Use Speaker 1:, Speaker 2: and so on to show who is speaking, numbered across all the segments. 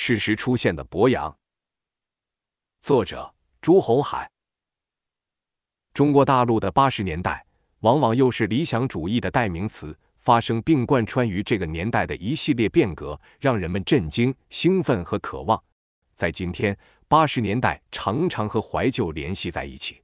Speaker 1: 适时出现的博洋，作者朱红海。中国大陆的八十年代，往往又是理想主义的代名词，发生并贯穿于这个年代的一系列变革，让人们震惊、兴奋和渴望。在今天，八十年代常常和怀旧联系在一起。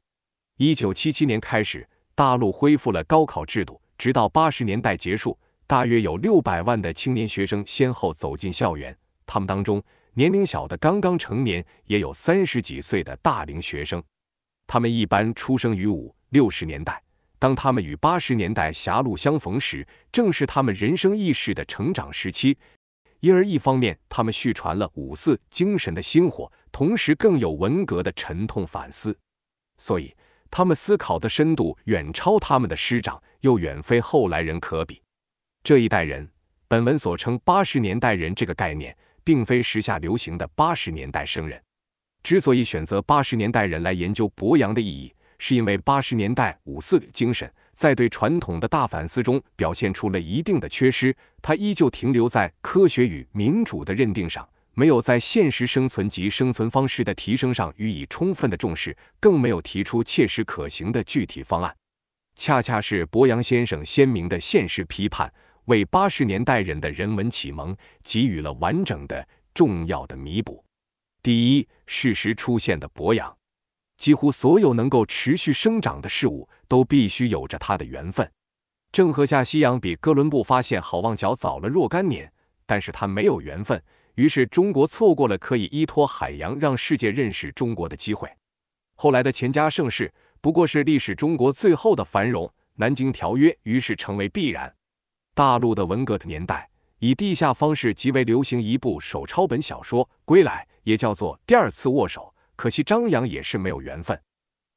Speaker 1: 一九七七年开始，大陆恢复了高考制度，直到八十年代结束，大约有六百万的青年学生先后走进校园。他们当中，年龄小的刚刚成年，也有三十几岁的大龄学生。他们一般出生于五六十年代，当他们与八十年代狭路相逢时，正是他们人生意识的成长时期。因而，一方面他们续传了五四精神的薪火，同时更有文革的沉痛反思。所以，他们思考的深度远超他们的师长，又远非后来人可比。这一代人，本文所称“八十年代人”这个概念。并非时下流行的八十年代生人，之所以选择八十年代人来研究博洋的意义，是因为八十年代五四精神在对传统的大反思中表现出了一定的缺失。它依旧停留在科学与民主的认定上，没有在现实生存及生存方式的提升上予以充分的重视，更没有提出切实可行的具体方案。恰恰是柏杨先生鲜明的现实批判。为八十年代人的人文启蒙给予了完整的重要的弥补。第一，适时出现的博洋，几乎所有能够持续生长的事物都必须有着它的缘分。郑和下西洋比哥伦布发现好望角早了若干年，但是他没有缘分，于是中国错过了可以依托海洋让世界认识中国的机会。后来的钱家盛世不过是历史中国最后的繁荣，南京条约于是成为必然。大陆的文革的年代，以地下方式极为流行一部手抄本小说《归来》，也叫做《第二次握手》。可惜张扬也是没有缘分。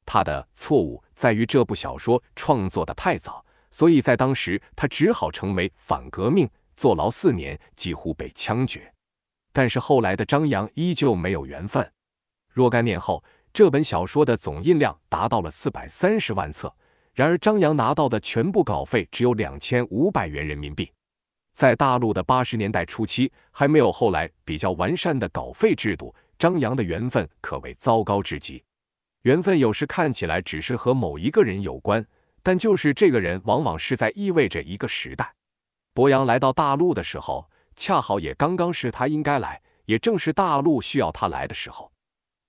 Speaker 1: 他的错误在于这部小说创作的太早，所以在当时他只好成为反革命，坐牢四年，几乎被枪决。但是后来的张扬依旧没有缘分。若干年后，这本小说的总印量达到了四百三十万册。然而，张扬拿到的全部稿费只有两千五百元人民币。在大陆的八十年代初期，还没有后来比较完善的稿费制度。张扬的缘分可谓糟糕至极。缘分有时看起来只是和某一个人有关，但就是这个人往往是在意味着一个时代。博洋来到大陆的时候，恰好也刚刚是他应该来，也正是大陆需要他来的时候。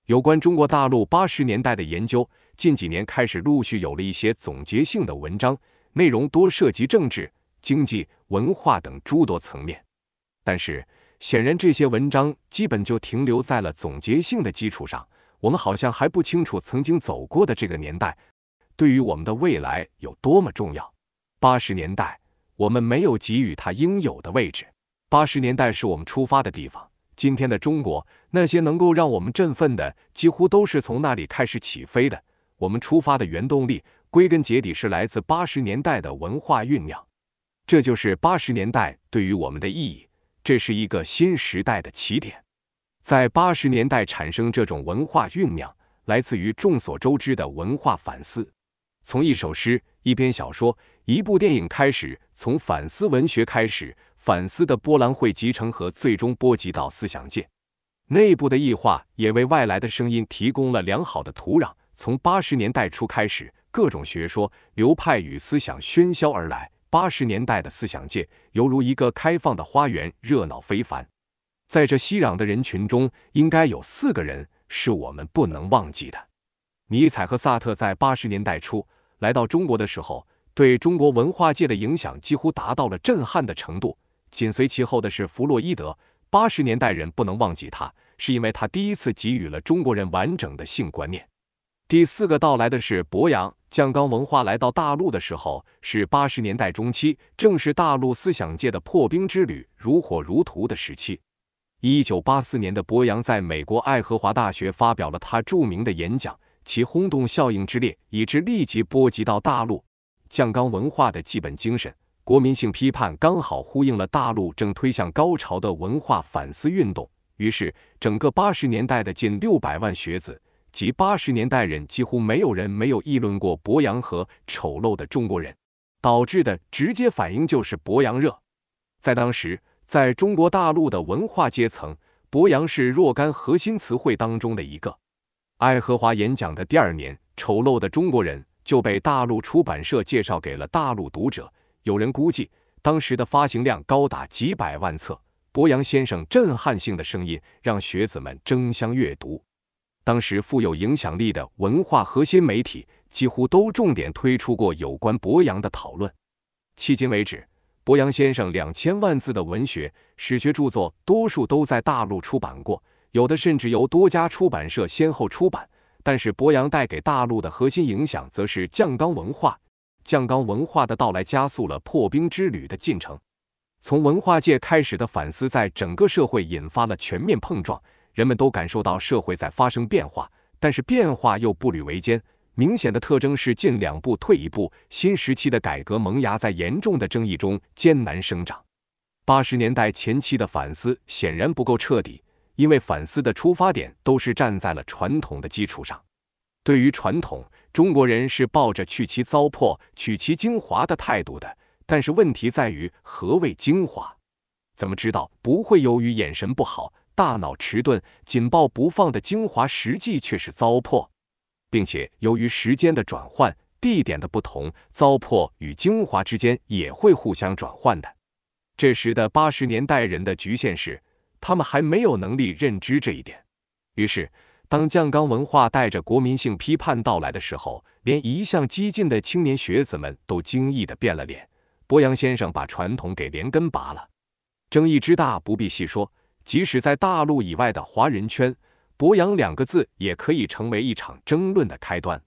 Speaker 1: 有关中国大陆八十年代的研究。近几年开始陆续有了一些总结性的文章，内容多涉及政治、经济、文化等诸多层面。但是，显然这些文章基本就停留在了总结性的基础上，我们好像还不清楚曾经走过的这个年代对于我们的未来有多么重要。八十年代，我们没有给予它应有的位置。八十年代是我们出发的地方，今天的中国那些能够让我们振奋的，几乎都是从那里开始起飞的。我们出发的原动力，归根结底是来自八十年代的文化酝酿，这就是八十年代对于我们的意义。这是一个新时代的起点，在八十年代产生这种文化酝酿，来自于众所周知的文化反思。从一首诗、一篇小说、一部电影开始，从反思文学开始，反思的波澜会集成和最终波及到思想界。内部的异化也为外来的声音提供了良好的土壤。从八十年代初开始，各种学说、流派与思想喧嚣而来。八十年代的思想界犹如一个开放的花园，热闹非凡。在这熙攘的人群中，应该有四个人是我们不能忘记的：尼采和萨特在八十年代初来到中国的时候，对中国文化界的影响几乎达到了震撼的程度。紧随其后的是弗洛伊德。八十年代人不能忘记他，是因为他第一次给予了中国人完整的性观念。第四个到来的是博洋，酱缸文化来到大陆的时候是八十年代中期，正是大陆思想界的破冰之旅如火如荼的时期。一九八四年的博洋在美国爱荷华大学发表了他著名的演讲，其轰动效应之烈，以致立即波及到大陆。酱缸文化的基本精神——国民性批判，刚好呼应了大陆正推向高潮的文化反思运动。于是，整个八十年代的近六百万学子。及八十年代人几乎没有人没有议论过博洋和《丑陋的中国人》，导致的直接反应就是博洋热。在当时，在中国大陆的文化阶层，博洋是若干核心词汇当中的一个。爱荷华演讲的第二年，《丑陋的中国人》就被大陆出版社介绍给了大陆读者。有人估计，当时的发行量高达几百万册。博洋先生震撼性的声音让学子们争相阅读。当时富有影响力的文化核心媒体几乎都重点推出过有关博洋的讨论。迄今为止，博洋先生两千万字的文学史学著作，多数都在大陆出版过，有的甚至由多家出版社先后出版。但是，博洋带给大陆的核心影响，则是酱缸文化。酱缸文化的到来，加速了破冰之旅的进程。从文化界开始的反思，在整个社会引发了全面碰撞。人们都感受到社会在发生变化，但是变化又步履维艰。明显的特征是进两步退一步。新时期的改革萌芽在严重的争议中艰难生长。八十年代前期的反思显然不够彻底，因为反思的出发点都是站在了传统的基础上。对于传统，中国人是抱着去其糟粕、取其精华的态度的。但是问题在于何谓精华？怎么知道？不会由于眼神不好。大脑迟钝，紧抱不放的精华，实际却是糟粕，并且由于时间的转换、地点的不同，糟粕与精华之间也会互相转换的。这时的八十年代人的局限是，他们还没有能力认知这一点。于是，当酱缸文化带着国民性批判到来的时候，连一向激进的青年学子们都惊异的变了脸。博洋先生把传统给连根拔了，争议之大不必细说。即使在大陆以外的华人圈，“博洋”两个字也可以成为一场争论的开端。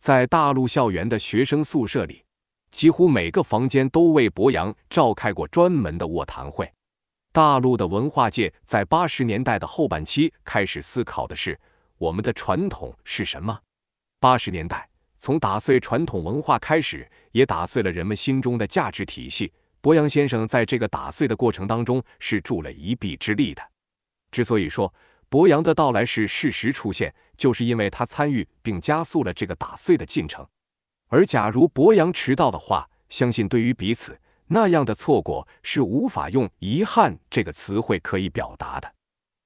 Speaker 1: 在大陆校园的学生宿舍里，几乎每个房间都为博洋召开过专门的卧谈会。大陆的文化界在八十年代的后半期开始思考的是：我们的传统是什么？八十年代从打碎传统文化开始，也打碎了人们心中的价值体系。博洋先生在这个打碎的过程当中是助了一臂之力的。之所以说博洋的到来是适时出现，就是因为他参与并加速了这个打碎的进程。而假如博洋迟到的话，相信对于彼此那样的错过是无法用遗憾这个词汇可以表达的。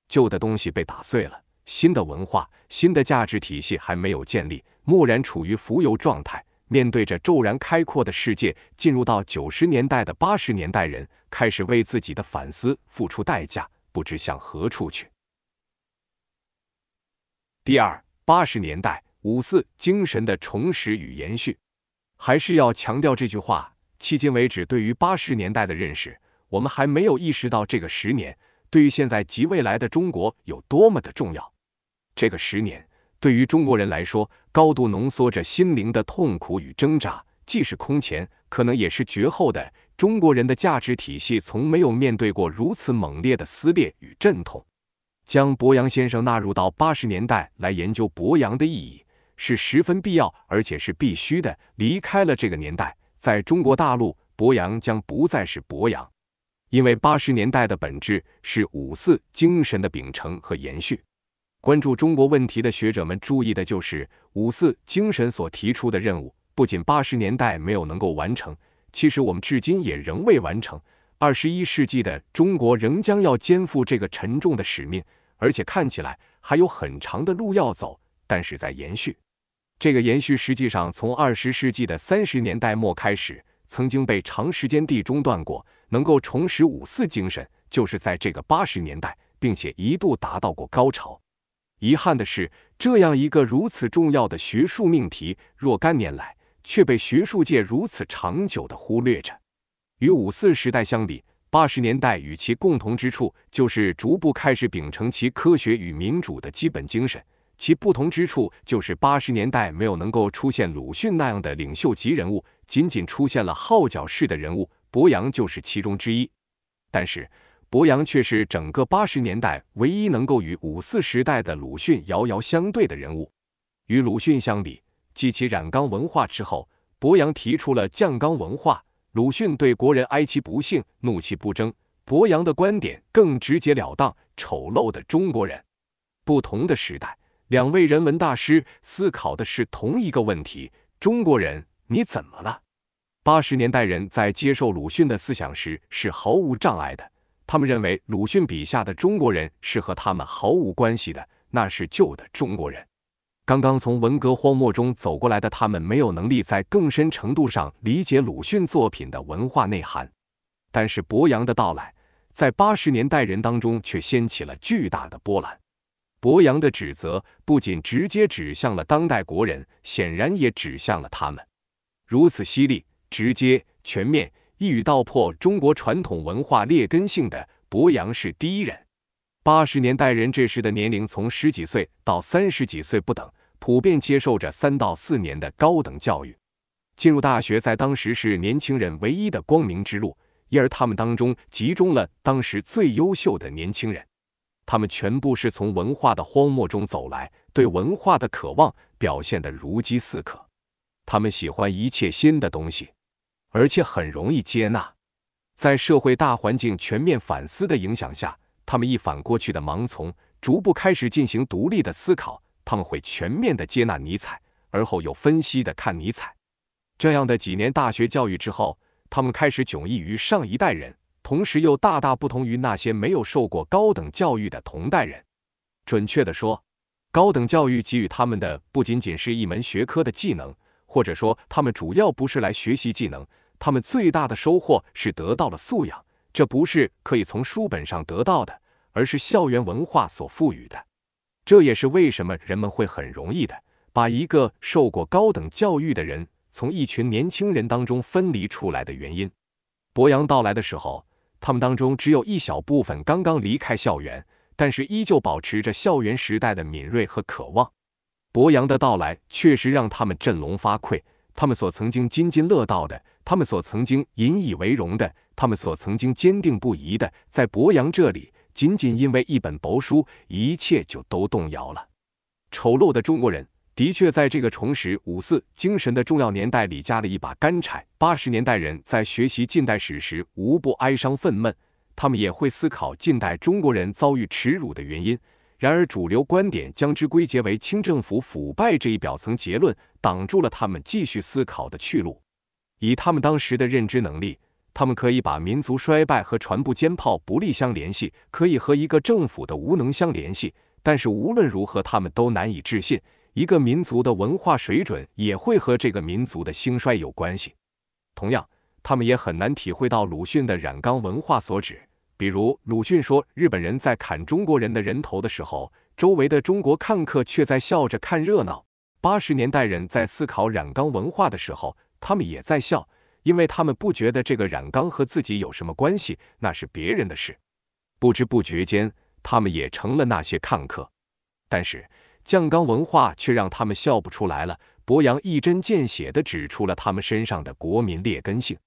Speaker 1: 旧的东西被打碎了，新的文化、新的价值体系还没有建立，蓦然处于浮游状态。面对着骤然开阔的世界，进入到九十年代的八十年代人开始为自己的反思付出代价，不知向何处去。第二，八十年代五四精神的重拾与延续，还是要强调这句话。迄今为止，对于八十年代的认识，我们还没有意识到这个十年对于现在及未来的中国有多么的重要。这个十年。对于中国人来说，高度浓缩着心灵的痛苦与挣扎，既是空前，可能也是绝后的。中国人的价值体系从没有面对过如此猛烈的撕裂与阵痛。将博洋先生纳入到八十年代来研究博洋的意义，是十分必要，而且是必须的。离开了这个年代，在中国大陆，博洋将不再是博洋，因为八十年代的本质是五四精神的秉承和延续。关注中国问题的学者们注意的就是五四精神所提出的任务，不仅八十年代没有能够完成，其实我们至今也仍未完成。二十一世纪的中国仍将要肩负这个沉重的使命，而且看起来还有很长的路要走。但是在延续，这个延续实际上从二十世纪的三十年代末开始，曾经被长时间地中断过。能够重拾五四精神，就是在这个八十年代，并且一度达到过高潮。遗憾的是，这样一个如此重要的学术命题，若干年来却被学术界如此长久的忽略着。与五四时代相比，八十年代与其共同之处就是逐步开始秉承其科学与民主的基本精神，其不同之处就是八十年代没有能够出现鲁迅那样的领袖级人物，仅仅出现了号角式的人物，博洋就是其中之一。但是，博洋却是整个八十年代唯一能够与五四时代的鲁迅遥遥相对的人物。与鲁迅相比，继其染缸文化之后，博洋提出了酱缸文化。鲁迅对国人哀其不幸，怒其不争；博洋的观点更直截了当。丑陋的中国人，不同的时代，两位人文大师思考的是同一个问题：中国人你怎么了？八十年代人在接受鲁迅的思想时是毫无障碍的。他们认为鲁迅笔下的中国人是和他们毫无关系的，那是旧的中国人。刚刚从文革荒漠中走过来的他们，没有能力在更深程度上理解鲁迅作品的文化内涵。但是博洋的到来，在八十年代人当中却掀起了巨大的波澜。博洋的指责不仅直接指向了当代国人，显然也指向了他们。如此犀利、直接、全面。一语道破中国传统文化劣根性的博洋是第一人。八十年代人这时的年龄从十几岁到三十几岁不等，普遍接受着三到四年的高等教育，进入大学在当时是年轻人唯一的光明之路，因而他们当中集中了当时最优秀的年轻人。他们全部是从文化的荒漠中走来，对文化的渴望表现得如饥似渴，他们喜欢一切新的东西。而且很容易接纳，在社会大环境全面反思的影响下，他们一反过去的盲从，逐步开始进行独立的思考。他们会全面的接纳尼采，而后又分析的看尼采。这样的几年大学教育之后，他们开始迥异于上一代人，同时又大大不同于那些没有受过高等教育的同代人。准确的说，高等教育给予他们的不仅仅是一门学科的技能，或者说他们主要不是来学习技能。他们最大的收获是得到了素养，这不是可以从书本上得到的，而是校园文化所赋予的。这也是为什么人们会很容易的把一个受过高等教育的人从一群年轻人当中分离出来的原因。博洋到来的时候，他们当中只有一小部分刚刚离开校园，但是依旧保持着校园时代的敏锐和渴望。博洋的到来确实让他们振聋发聩，他们所曾经津津乐道的。他们所曾经引以为荣的，他们所曾经坚定不移的，在博洋这里，仅仅因为一本薄书，一切就都动摇了。丑陋的中国人，的确在这个重拾五四精神的重要年代里，加了一把干柴。八十年代人在学习近代史时，无不哀伤愤懑，他们也会思考近代中国人遭遇耻辱的原因。然而，主流观点将之归结为清政府腐败这一表层结论，挡住了他们继续思考的去路。以他们当时的认知能力，他们可以把民族衰败和船步坚炮不利相联系，可以和一个政府的无能相联系。但是无论如何，他们都难以置信，一个民族的文化水准也会和这个民族的兴衰有关系。同样，他们也很难体会到鲁迅的染缸文化所指，比如鲁迅说，日本人在砍中国人的人头的时候，周围的中国看客却在笑着看热闹。八十年代人在思考染缸文化的时候。他们也在笑，因为他们不觉得这个染缸和自己有什么关系，那是别人的事。不知不觉间，他们也成了那些看客。但是酱缸文化却让他们笑不出来了。博洋一针见血的指出了他们身上的国民劣根性，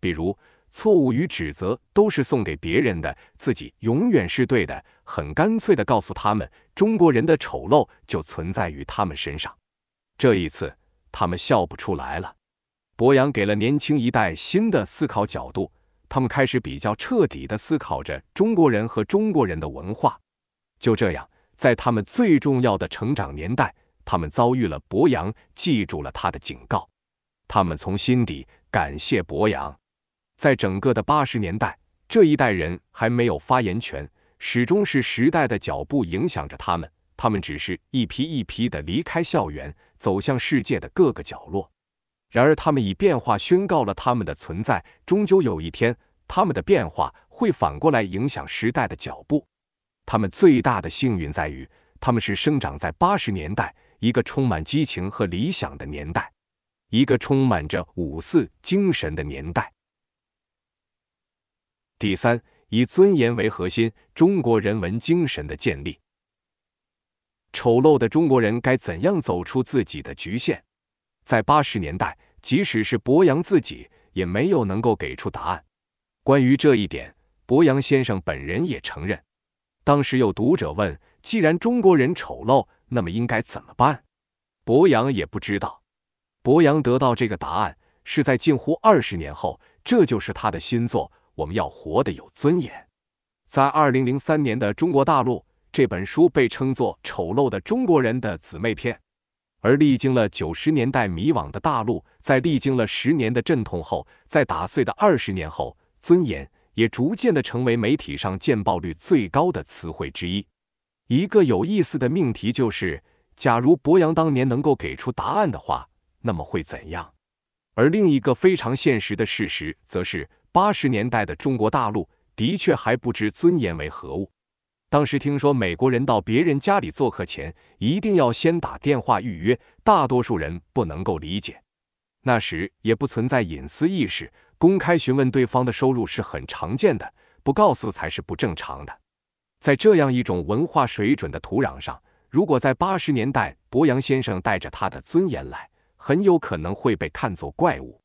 Speaker 1: 比如错误与指责都是送给别人的，自己永远是对的。很干脆的告诉他们，中国人的丑陋就存在于他们身上。这一次，他们笑不出来了。博洋给了年轻一代新的思考角度，他们开始比较彻底的思考着中国人和中国人的文化。就这样，在他们最重要的成长年代，他们遭遇了博洋，记住了他的警告，他们从心底感谢博洋。在整个的八十年代，这一代人还没有发言权，始终是时代的脚步影响着他们，他们只是一批一批的离开校园，走向世界的各个角落。然而，他们以变化宣告了他们的存在。终究有一天，他们的变化会反过来影响时代的脚步。他们最大的幸运在于，他们是生长在八十年代一个充满激情和理想的年代，一个充满着五四精神的年代。第三，以尊严为核心，中国人文精神的建立。丑陋的中国人该怎样走出自己的局限？在八十年代，即使是博洋自己也没有能够给出答案。关于这一点，博洋先生本人也承认，当时有读者问：“既然中国人丑陋，那么应该怎么办？”博洋也不知道。博洋得到这个答案是在近乎二十年后，这就是他的新作《我们要活得有尊严》。在二零零三年的中国大陆，这本书被称作《丑陋的中国人》的姊妹篇。而历经了九十年代迷惘的大陆，在历经了十年的阵痛后，在打碎的二十年后，尊严也逐渐的成为媒体上见报率最高的词汇之一。一个有意思的命题就是，假如博洋当年能够给出答案的话，那么会怎样？而另一个非常现实的事实，则是八十年代的中国大陆的确还不知尊严为何物。当时听说美国人到别人家里做客前一定要先打电话预约，大多数人不能够理解。那时也不存在隐私意识，公开询问对方的收入是很常见的，不告诉才是不正常的。在这样一种文化水准的土壤上，如果在八十年代博洋先生带着他的尊严来，很有可能会被看作怪物。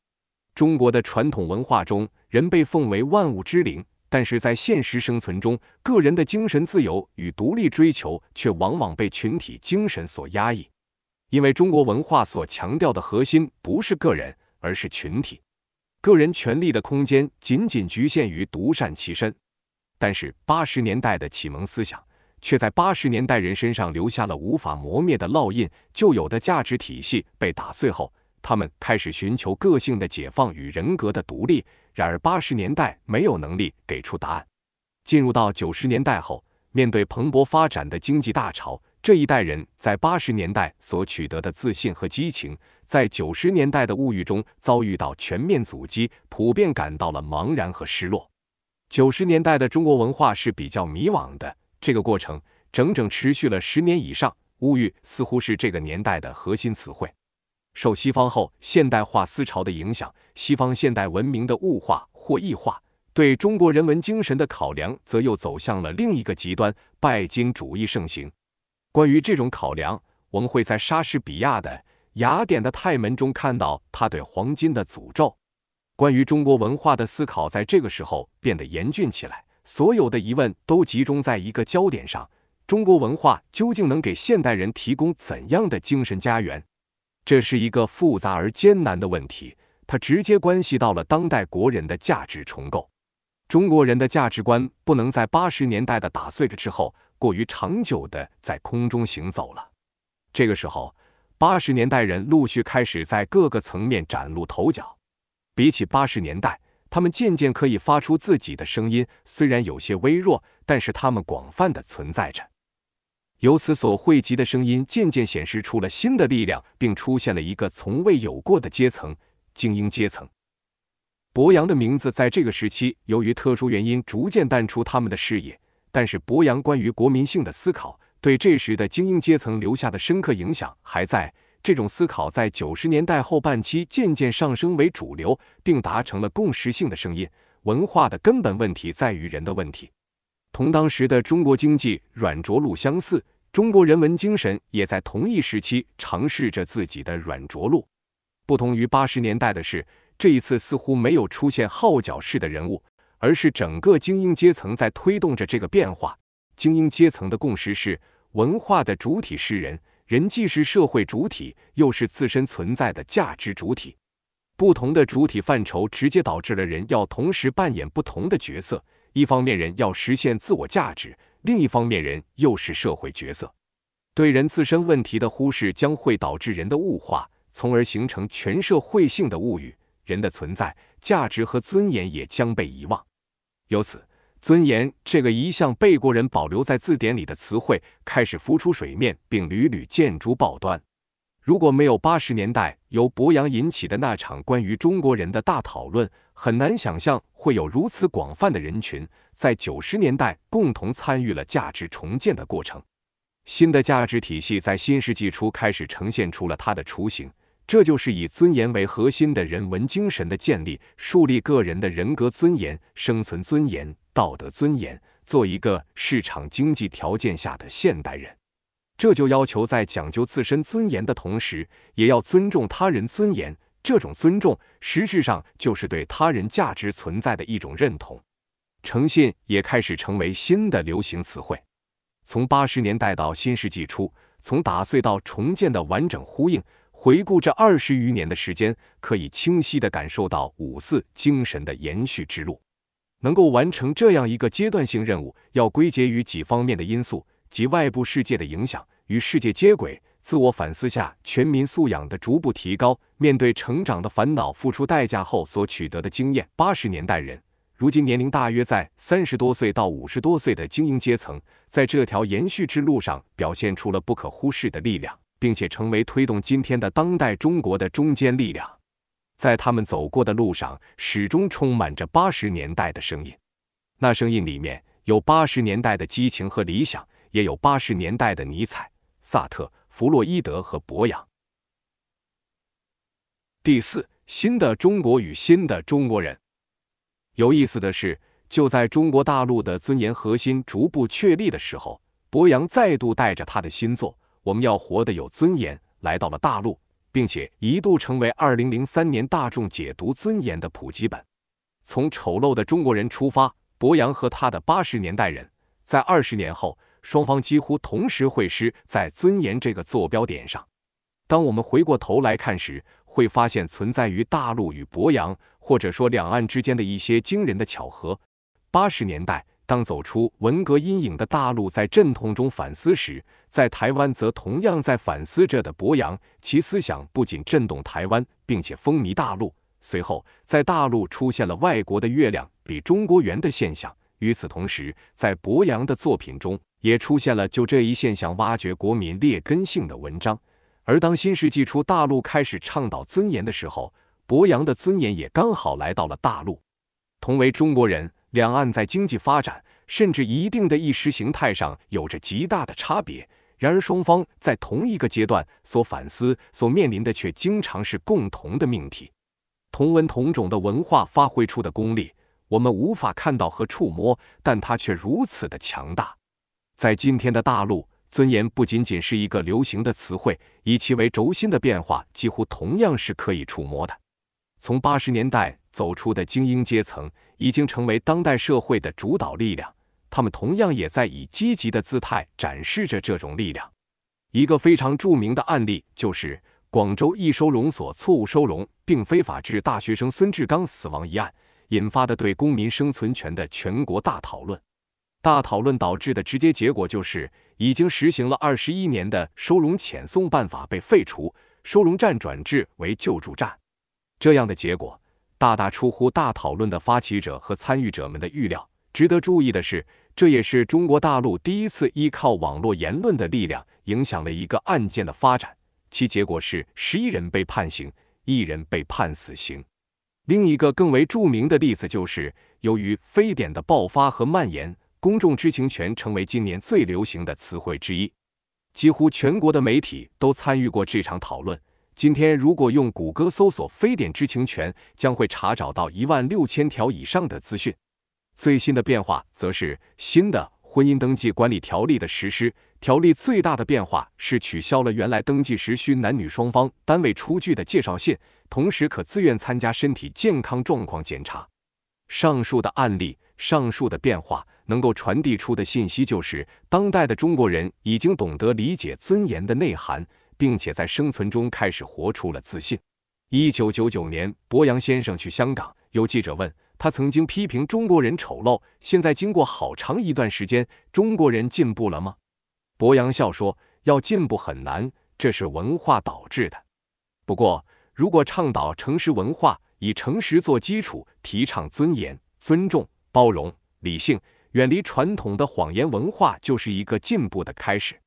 Speaker 1: 中国的传统文化中，人被奉为万物之灵。但是在现实生存中，个人的精神自由与独立追求却往往被群体精神所压抑，因为中国文化所强调的核心不是个人，而是群体，个人权利的空间仅仅局限于独善其身。但是八十年代的启蒙思想却在八十年代人身上留下了无法磨灭的烙印，旧有的价值体系被打碎后。他们开始寻求个性的解放与人格的独立，然而八十年代没有能力给出答案。进入到九十年代后，面对蓬勃发展的经济大潮，这一代人在八十年代所取得的自信和激情，在九十年代的物欲中遭遇到全面阻击，普遍感到了茫然和失落。九十年代的中国文化是比较迷惘的，这个过程整整持续了十年以上，物欲似乎是这个年代的核心词汇。受西方后现代化思潮的影响，西方现代文明的物化或异化，对中国人文精神的考量则又走向了另一个极端——拜金主义盛行。关于这种考量，我们会在莎士比亚的《雅典的泰门》中看到他对黄金的诅咒。关于中国文化的思考，在这个时候变得严峻起来，所有的疑问都集中在一个焦点上：中国文化究竟能给现代人提供怎样的精神家园？这是一个复杂而艰难的问题，它直接关系到了当代国人的价值重构。中国人的价值观不能在八十年代的打碎了之后，过于长久的在空中行走了。这个时候，八十年代人陆续开始在各个层面崭露头角。比起八十年代，他们渐渐可以发出自己的声音，虽然有些微弱，但是他们广泛的存在着。由此所汇集的声音渐渐显示出了新的力量，并出现了一个从未有过的阶层——精英阶层。柏杨的名字在这个时期由于特殊原因逐渐淡出他们的视野，但是柏杨关于国民性的思考对这时的精英阶层留下的深刻影响还在。这种思考在九十年代后半期渐渐上升为主流，并达成了共识性的声音：文化的根本问题在于人的问题。同当时的中国经济软着陆相似，中国人文精神也在同一时期尝试着自己的软着陆。不同于八十年代的是，这一次似乎没有出现号角式的人物，而是整个精英阶层在推动着这个变化。精英阶层的共识是，文化的主体是人，人既是社会主体，又是自身存在的价值主体。不同的主体范畴直接导致了人要同时扮演不同的角色。一方面人要实现自我价值，另一方面人又是社会角色。对人自身问题的忽视将会导致人的物化，从而形成全社会性的物欲。人的存在价值和尊严也将被遗忘。由此，尊严这个一向被国人保留在字典里的词汇开始浮出水面，并屡屡见诸报端。如果没有八十年代由博洋引起的那场关于中国人的大讨论，很难想象会有如此广泛的人群在九十年代共同参与了价值重建的过程。新的价值体系在新世纪初开始呈现出了它的雏形，这就是以尊严为核心的人文精神的建立，树立个人的人格尊严、生存尊严、道德尊严，做一个市场经济条件下的现代人。这就要求在讲究自身尊严的同时，也要尊重他人尊严。这种尊重实质上就是对他人价值存在的一种认同，诚信也开始成为新的流行词汇。从八十年代到新世纪初，从打碎到重建的完整呼应，回顾这二十余年的时间，可以清晰地感受到五四精神的延续之路。能够完成这样一个阶段性任务，要归结于几方面的因素及外部世界的影响，与世界接轨。自我反思下，全民素养的逐步提高，面对成长的烦恼付出代价后所取得的经验。八十年代人，如今年龄大约在三十多岁到五十多岁的精英阶层，在这条延续之路上表现出了不可忽视的力量，并且成为推动今天的当代中国的中坚力量。在他们走过的路上，始终充满着八十年代的声音。那声音里面有八十年代的激情和理想，也有八十年代的尼采、萨特。弗洛伊德和博洋。第四，新的中国与新的中国人。有意思的是，就在中国大陆的尊严核心逐步确立的时候，博洋再度带着他的新作《我们要活得有尊严》来到了大陆，并且一度成为二零零三年大众解读尊严的普及本。从丑陋的中国人出发，博洋和他的八十年代人，在二十年后。双方几乎同时会师在尊严这个坐标点上。当我们回过头来看时，会发现存在于大陆与博洋，或者说两岸之间的一些惊人的巧合。八十年代，当走出文革阴影的大陆在阵痛中反思时，在台湾则同样在反思着的博洋，其思想不仅震动台湾，并且风靡大陆。随后，在大陆出现了“外国的月亮比中国圆”的现象。与此同时，在博洋的作品中也出现了就这一现象挖掘国民劣根性的文章。而当新世纪初大陆开始倡导尊严的时候，博洋的尊严也刚好来到了大陆。同为中国人，两岸在经济发展甚至一定的意识形态上有着极大的差别，然而双方在同一个阶段所反思、所面临的却经常是共同的命题。同文同种的文化发挥出的功力。我们无法看到和触摸，但它却如此的强大。在今天的大陆，尊严不仅仅是一个流行的词汇，以其为轴心的变化几乎同样是可以触摸的。从八十年代走出的精英阶层，已经成为当代社会的主导力量。他们同样也在以积极的姿态展示着这种力量。一个非常著名的案例就是广州一收容所错误收容并非法制大学生孙志刚死亡一案。引发的对公民生存权的全国大讨论，大讨论导致的直接结果就是，已经实行了二十一年的收容遣送办法被废除，收容站转制为救助站。这样的结果大大出乎大讨论的发起者和参与者们的预料。值得注意的是，这也是中国大陆第一次依靠网络言论的力量影响了一个案件的发展，其结果是十一人被判刑，一人被判死刑。另一个更为著名的例子就是，由于非典的爆发和蔓延，公众知情权成为今年最流行的词汇之一。几乎全国的媒体都参与过这场讨论。今天，如果用谷歌搜索“非典知情权”，将会查找到一万六千条以上的资讯。最新的变化则是新的婚姻登记管理条例的实施。条例最大的变化是取消了原来登记时需男女双方单位出具的介绍信，同时可自愿参加身体健康状况检查。上述的案例，上述的变化能够传递出的信息就是，当代的中国人已经懂得理解尊严的内涵，并且在生存中开始活出了自信。一九九九年，博洋先生去香港，有记者问他曾经批评中国人丑陋，现在经过好长一段时间，中国人进步了吗？博洋笑说：“要进步很难，这是文化导致的。不过，如果倡导诚实文化，以诚实做基础，提倡尊严、尊重、包容、理性，远离传统的谎言文化，就是一个进步的开始。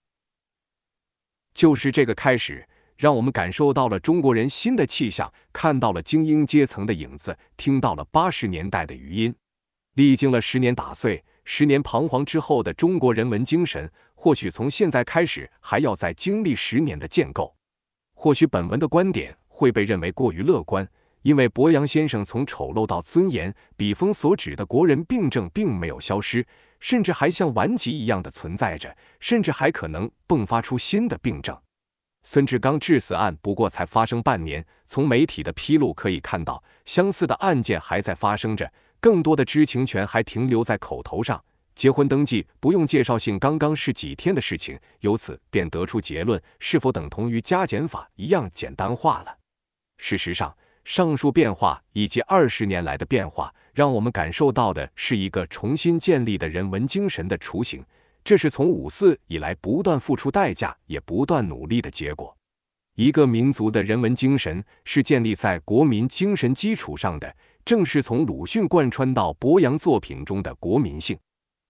Speaker 1: 就是这个开始，让我们感受到了中国人新的气象，看到了精英阶层的影子，听到了八十年代的余音，历经了十年打碎。”十年彷徨之后的中国人文精神，或许从现在开始还要再经历十年的建构。或许本文的观点会被认为过于乐观，因为博洋先生从丑陋到尊严笔锋所指的国人病症并没有消失，甚至还像顽疾一样的存在着，甚至还可能迸发出新的病症。孙志刚致死案不过才发生半年，从媒体的披露可以看到，相似的案件还在发生着。更多的知情权还停留在口头上，结婚登记不用介绍信，刚刚是几天的事情，由此便得出结论，是否等同于加减法一样简单化了？事实上，上述变化以及二十年来的变化，让我们感受到的是一个重新建立的人文精神的雏形，这是从五四以来不断付出代价也不断努力的结果。一个民族的人文精神是建立在国民精神基础上的。正是从鲁迅贯穿到博洋作品中的国民性，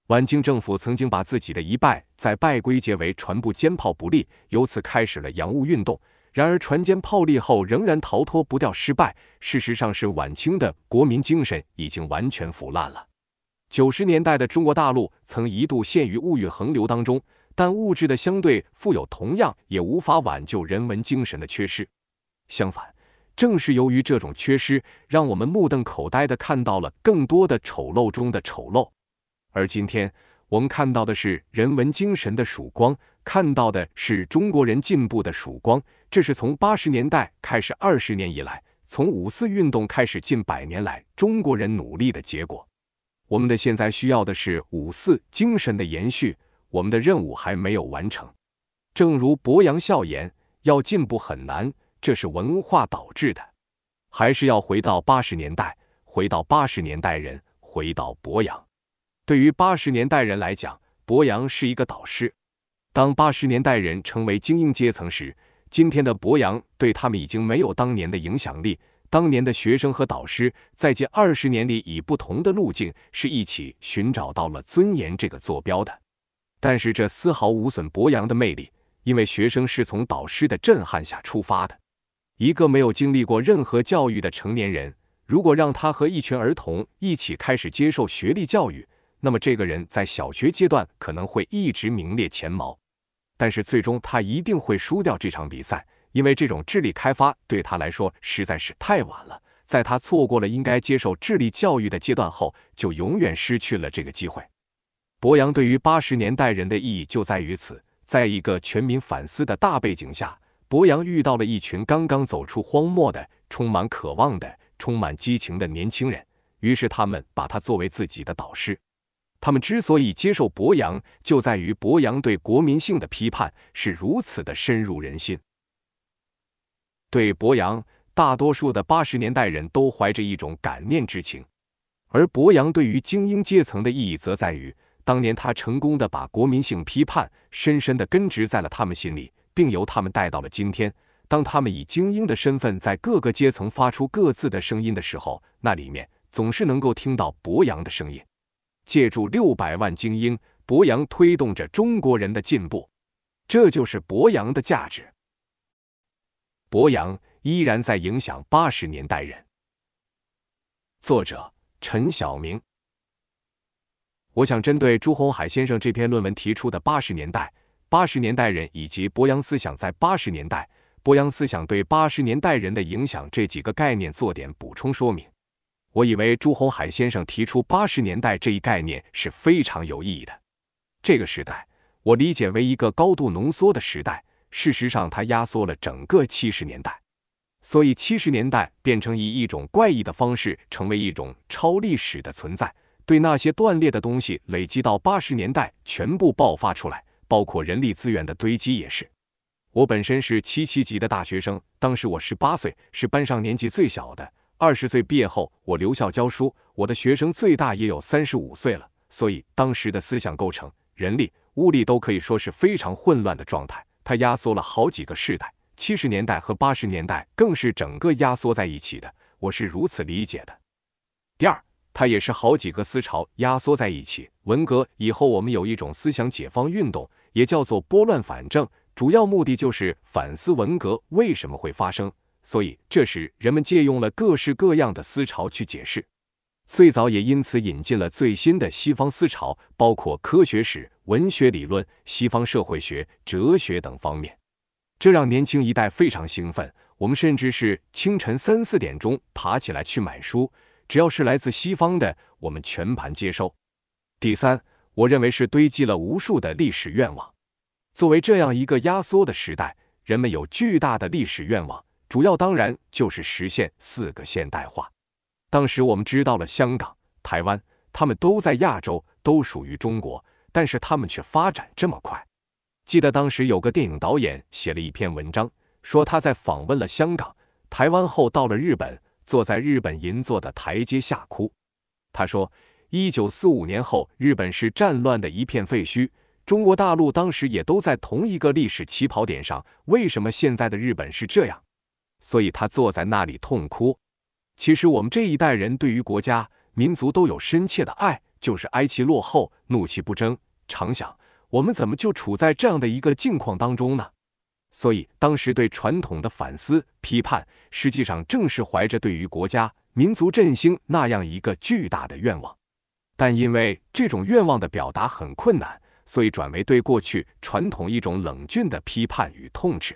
Speaker 1: 晚清政府曾经把自己的一败再败归结为船不坚炮不利，由此开始了洋务运动。然而，船坚炮利后仍然逃脱不掉失败。事实上，是晚清的国民精神已经完全腐烂了。九十年代的中国大陆曾一度陷于物欲横流当中，但物质的相对富有同样也无法挽救人文精神的缺失。相反。正是由于这种缺失，让我们目瞪口呆地看到了更多的丑陋中的丑陋。而今天我们看到的是人文精神的曙光，看到的是中国人进步的曙光。这是从八十年代开始二十年以来，从五四运动开始近百年来中国人努力的结果。我们的现在需要的是五四精神的延续。我们的任务还没有完成。正如博洋笑言：“要进步很难。”这是文化导致的，还是要回到八十年代，回到八十年代人，回到博洋。对于八十年代人来讲，博洋是一个导师。当八十年代人成为精英阶层时，今天的博洋对他们已经没有当年的影响力。当年的学生和导师，在近二十年里，以不同的路径，是一起寻找到了尊严这个坐标的。但是这丝毫无损博洋的魅力，因为学生是从导师的震撼下出发的。一个没有经历过任何教育的成年人，如果让他和一群儿童一起开始接受学历教育，那么这个人在小学阶段可能会一直名列前茅，但是最终他一定会输掉这场比赛，因为这种智力开发对他来说实在是太晚了。在他错过了应该接受智力教育的阶段后，就永远失去了这个机会。博洋对于八十年代人的意义就在于此，在一个全民反思的大背景下。博洋遇到了一群刚刚走出荒漠的、充满渴望的、充满激情的年轻人，于是他们把他作为自己的导师。他们之所以接受博洋，就在于博洋对国民性的批判是如此的深入人心。对博洋，大多数的八十年代人都怀着一种感念之情，而博洋对于精英阶层的意义，则在于当年他成功的把国民性批判深深的根植在了他们心里。并由他们带到了今天。当他们以精英的身份在各个阶层发出各自的声音的时候，那里面总是能够听到博洋的声音。借助六百万精英，博洋推动着中国人的进步，这就是博洋的价值。博洋依然在影响八十年代人。作者陈晓明。我想针对朱红海先生这篇论文提出的八十年代。八十年代人以及柏杨思想在八十年代，柏杨思想对八十年代人的影响这几个概念做点补充说明。我以为朱红海先生提出八十年代这一概念是非常有意义的。这个时代，我理解为一个高度浓缩的时代。事实上，它压缩了整个七十年代，所以七十年代变成以一种怪异的方式成为一种超历史的存在。对那些断裂的东西，累积到八十年代全部爆发出来。包括人力资源的堆积也是。我本身是七七级的大学生，当时我十八岁，是班上年纪最小的。二十岁毕业后，我留校教书，我的学生最大也有三十五岁了。所以当时的思想构成、人力、物力都可以说是非常混乱的状态。它压缩了好几个世代，七十年代和八十年代更是整个压缩在一起的。我是如此理解的。第二，它也是好几个思潮压缩在一起。文革以后，我们有一种思想解放运动。也叫做拨乱反正，主要目的就是反思文革为什么会发生。所以，这时人们借用了各式各样的思潮去解释，最早也因此引进了最新的西方思潮，包括科学史、文学理论、西方社会学、哲学等方面。这让年轻一代非常兴奋。我们甚至是清晨三四点钟爬起来去买书，只要是来自西方的，我们全盘接收。第三。我认为是堆积了无数的历史愿望。作为这样一个压缩的时代，人们有巨大的历史愿望，主要当然就是实现四个现代化。当时我们知道了香港、台湾，他们都在亚洲，都属于中国，但是他们却发展这么快。记得当时有个电影导演写了一篇文章，说他在访问了香港、台湾后，到了日本，坐在日本银座的台阶下哭。他说。一九四五年后，日本是战乱的一片废墟，中国大陆当时也都在同一个历史起跑点上。为什么现在的日本是这样？所以他坐在那里痛哭。其实我们这一代人对于国家、民族都有深切的爱，就是哀其落后，怒其不争。常想，我们怎么就处在这样的一个境况当中呢？所以当时对传统的反思、批判，实际上正是怀着对于国家、民族振兴那样一个巨大的愿望。但因为这种愿望的表达很困难，所以转为对过去传统一种冷峻的批判与痛斥。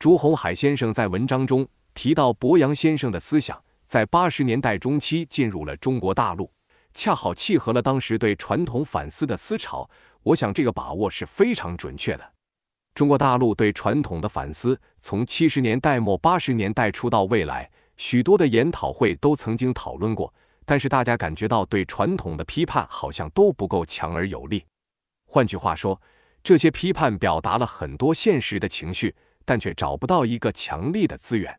Speaker 1: 朱红海先生在文章中提到，柏杨先生的思想在八十年代中期进入了中国大陆，恰好契合了当时对传统反思的思潮。我想这个把握是非常准确的。中国大陆对传统的反思，从七十年代末八十年代初到未来，许多的研讨会都曾经讨论过。但是大家感觉到对传统的批判好像都不够强而有力。换句话说，这些批判表达了很多现实的情绪，但却找不到一个强力的资源。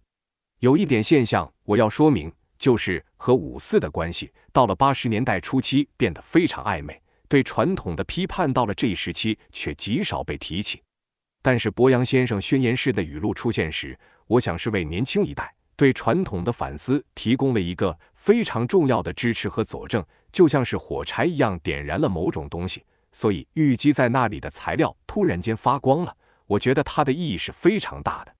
Speaker 1: 有一点现象我要说明，就是和五四的关系到了八十年代初期变得非常暧昧，对传统的批判到了这一时期却极少被提起。但是博洋先生宣言式的语录出现时，我想是为年轻一代。对传统的反思提供了一个非常重要的支持和佐证，就像是火柴一样点燃了某种东西，所以淤积在那里的材料突然间发光了。我觉得它的意义是非常大的。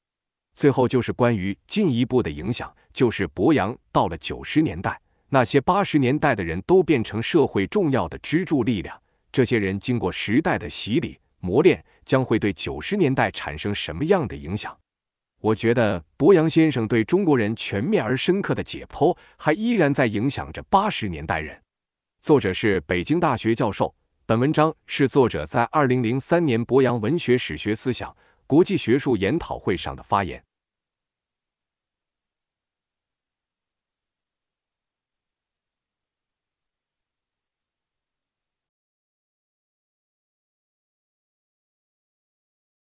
Speaker 1: 最后就是关于进一步的影响，就是博洋到了九十年代，那些八十年代的人都变成社会重要的支柱力量，这些人经过时代的洗礼、磨练，将会对九十年代产生什么样的影响？我觉得柏杨先生对中国人全面而深刻的解剖，还依然在影响着八十年代人。作者是北京大学教授，本文章是作者在二零零三年柏杨文学史学思想国际学术研讨会上的发言。